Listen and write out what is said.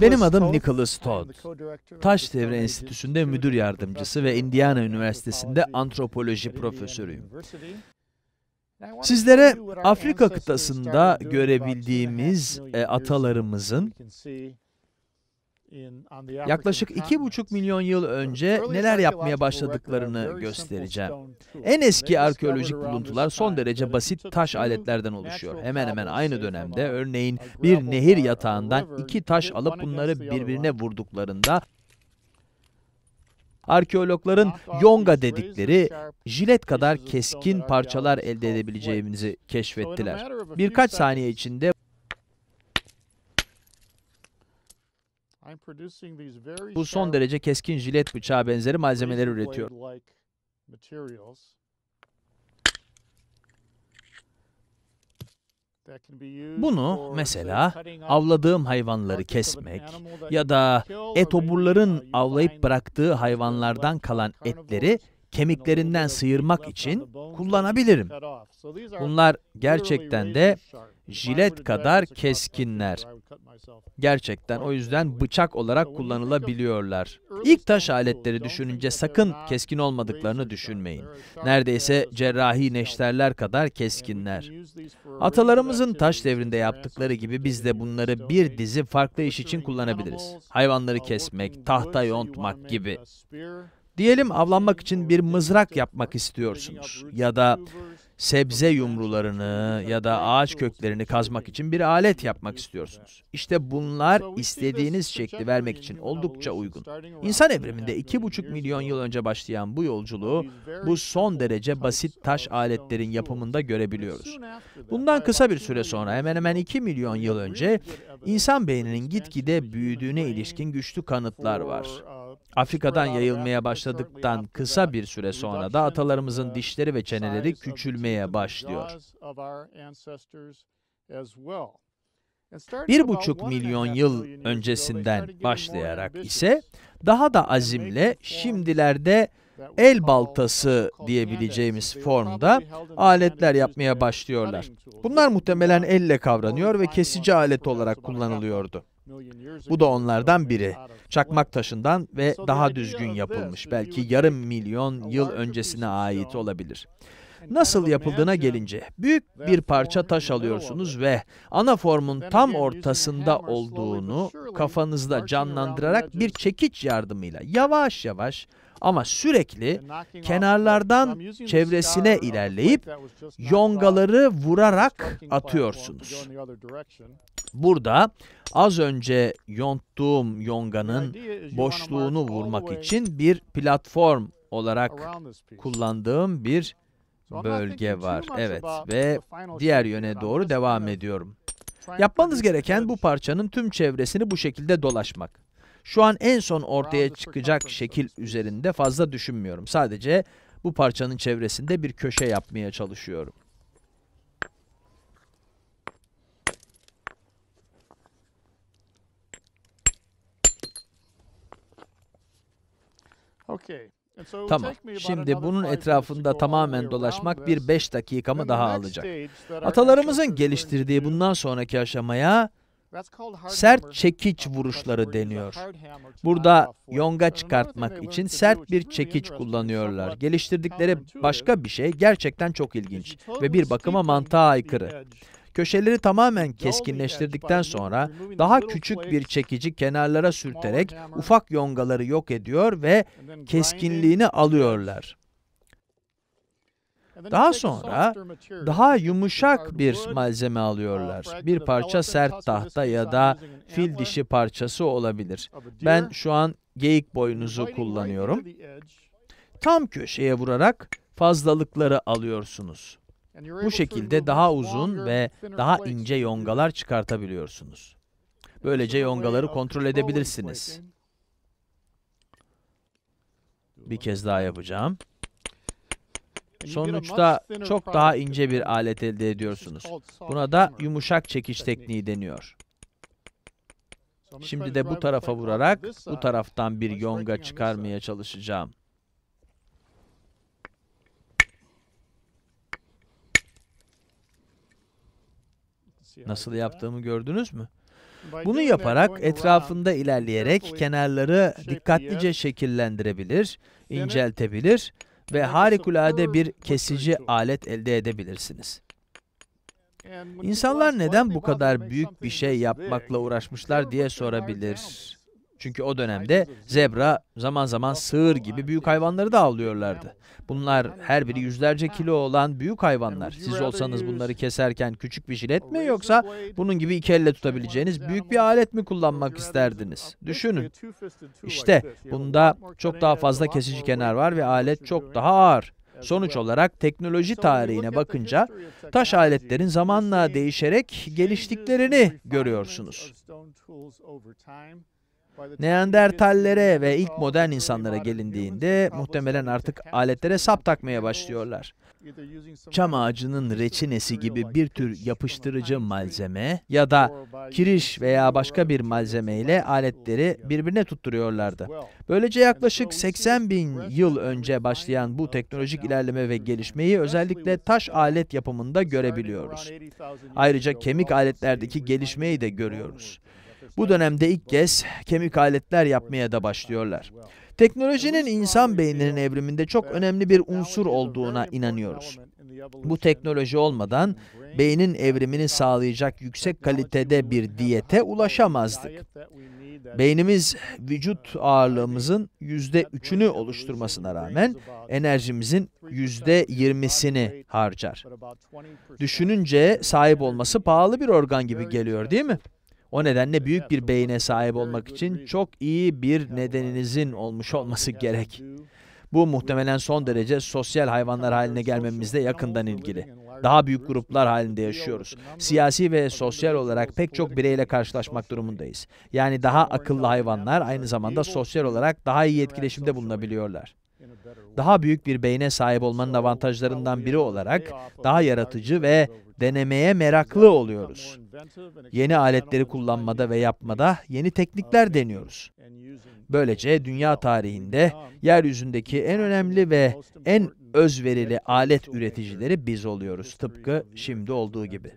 Benim adım Nicholas Todd. Taş Devre Enstitüsü'nde müdür yardımcısı ve Indiana Üniversitesi'nde antropoloji profesörüyüm. Sizlere Afrika kıtasında görebildiğimiz e, atalarımızın Yaklaşık 2,5 milyon yıl önce neler yapmaya başladıklarını göstereceğim. En eski arkeolojik buluntular son derece basit taş aletlerden oluşuyor. Hemen hemen aynı dönemde örneğin bir nehir yatağından iki taş alıp bunları birbirine vurduklarında Arkeologların yonga dedikleri jilet kadar keskin parçalar elde edebileceğimizi keşfettiler. Birkaç saniye içinde Bu son derece keskin jilet bıçağı benzeri malzemeler üretiyor. Bunu mesela avladığım hayvanları kesmek ya da etoburların uh, avlayıp bıraktığı hayvanlardan kalan etleri kemiklerinden sıyırmak için kullanabilirim. Bunlar gerçekten de jilet kadar keskinler. Gerçekten o yüzden bıçak olarak kullanılabiliyorlar. İlk taş aletleri düşününce sakın keskin olmadıklarını düşünmeyin. Neredeyse cerrahi neşterler kadar keskinler. Atalarımızın taş devrinde yaptıkları gibi biz de bunları bir dizi farklı iş için kullanabiliriz. Hayvanları kesmek, tahta yontmak gibi. Diyelim avlanmak için bir mızrak yapmak istiyorsunuz ya da sebze yumrularını ya da ağaç köklerini kazmak için bir alet yapmak istiyorsunuz. İşte bunlar istediğiniz şekli vermek için oldukça uygun. İnsan evriminde 2,5 milyon yıl önce başlayan bu yolculuğu bu son derece basit taş aletlerin yapımında görebiliyoruz. Bundan kısa bir süre sonra hemen hemen 2 milyon yıl önce insan beyninin gitgide büyüdüğüne ilişkin güçlü kanıtlar var. Afrika'dan yayılmaya başladıktan kısa bir süre sonra da atalarımızın dişleri ve çeneleri küçülmeye başlıyor. Bir buçuk milyon yıl öncesinden başlayarak ise daha da azimle şimdilerde el baltası diyebileceğimiz formda aletler yapmaya başlıyorlar. Bunlar muhtemelen elle kavranıyor ve kesici alet olarak kullanılıyordu. Bu da onlardan biri. Çakmak taşından ve daha düzgün yapılmış. Belki yarım milyon yıl öncesine ait olabilir. Nasıl yapıldığına gelince büyük bir parça taş alıyorsunuz ve ana formun tam ortasında olduğunu kafanızda canlandırarak bir çekiç yardımıyla yavaş yavaş ama sürekli kenarlardan çevresine ilerleyip yongaları vurarak atıyorsunuz. Burada az önce yonttuğum yonganın boşluğunu vurmak için bir platform olarak kullandığım bir bölge var. Evet ve diğer yöne doğru devam ediyorum. Yapmanız gereken bu parçanın tüm çevresini bu şekilde dolaşmak. Şu an en son ortaya çıkacak şekil üzerinde fazla düşünmüyorum. Sadece bu parçanın çevresinde bir köşe yapmaya çalışıyorum. Okay. Tamam, şimdi bunun etrafında tamamen dolaşmak bir beş dakikamı daha alacak. Atalarımızın geliştirdiği bundan sonraki aşamaya sert çekiç vuruşları deniyor. Burada yonga çıkartmak için sert bir çekiç kullanıyorlar. Geliştirdikleri başka bir şey gerçekten çok ilginç ve bir bakıma mantığa aykırı. Köşeleri tamamen keskinleştirdikten sonra daha küçük bir çekici kenarlara sürterek ufak yongaları yok ediyor ve keskinliğini alıyorlar. Daha sonra daha yumuşak bir malzeme uh, alıyorlar. Bir parça sert tahta ya da fil dişi parçası olabilir. Ben şu an geyik boynuzu kullanıyorum. Tam köşeye vurarak fazlalıkları alıyorsunuz. Bu şekilde daha uzun ve daha ince yongalar çıkartabiliyorsunuz. Böylece yongaları kontrol edebilirsiniz. Bir kez daha yapacağım. Sonuçta çok daha ince bir alet elde ediyorsunuz. Buna da yumuşak çekiş tekniği deniyor. Şimdi de bu tarafa vurarak bu taraftan bir yonga çıkarmaya çalışacağım. Nasıl yaptığımı gördünüz mü? Bunu yaparak etrafında ilerleyerek kenarları şey dikkatlice şekillendirebilir, inceltebilir ve harikulade bir kesici alet elde edebilirsiniz. İnsanlar neden bu kadar büyük bir şey yapmakla uğraşmışlar diye sorabilir. Çünkü o dönemde zebra zaman zaman sığır gibi büyük hayvanları da avlıyorlardı. Bunlar her biri yüzlerce kilo olan büyük hayvanlar. Siz olsanız bunları keserken küçük bir jilet mi yoksa bunun gibi iki elle tutabileceğiniz büyük bir alet mi kullanmak isterdiniz? Düşünün. İşte bunda çok daha fazla kesici kenar var ve alet çok daha ağır. Sonuç olarak teknoloji tarihine bakınca taş aletlerin zamanla değişerek geliştiklerini görüyorsunuz. Neandertallere ve ilk modern insanlara gelindiğinde muhtemelen artık aletlere sap takmaya başlıyorlar. Çam ağacının reçinesi gibi bir tür yapıştırıcı malzeme ya da kiriş veya başka bir malzeme ile aletleri birbirine tutturuyorlardı. Böylece yaklaşık 80 bin yıl önce başlayan bu teknolojik ilerleme ve gelişmeyi özellikle taş alet yapımında görebiliyoruz. Ayrıca kemik aletlerdeki gelişmeyi de görüyoruz. Bu dönemde ilk kez kemik aletler yapmaya da başlıyorlar. Teknolojinin insan beyninin evriminde çok önemli bir unsur olduğuna inanıyoruz. Bu teknoloji olmadan beynin evrimini sağlayacak yüksek kalitede bir diyete ulaşamazdık. Beynimiz vücut ağırlığımızın yüzde üçünü oluşturmasına rağmen enerjimizin yüzde yirmisini harcar. Düşününce sahip olması pahalı bir organ gibi geliyor değil mi? O nedenle büyük bir beyine sahip olmak için çok iyi bir nedeninizin olmuş olması gerek. Bu muhtemelen son derece sosyal hayvanlar haline gelmemizle yakından ilgili. Daha büyük gruplar halinde yaşıyoruz. Siyasi ve sosyal olarak pek çok bireyle karşılaşmak durumundayız. Yani daha akıllı hayvanlar aynı zamanda sosyal olarak daha iyi etkileşimde bulunabiliyorlar. Daha büyük bir beyne sahip olmanın avantajlarından biri olarak daha yaratıcı ve denemeye meraklı oluyoruz. Yeni aletleri kullanmada ve yapmada yeni teknikler deniyoruz. Böylece dünya tarihinde yeryüzündeki en önemli ve en özverili alet üreticileri biz oluyoruz tıpkı şimdi olduğu gibi.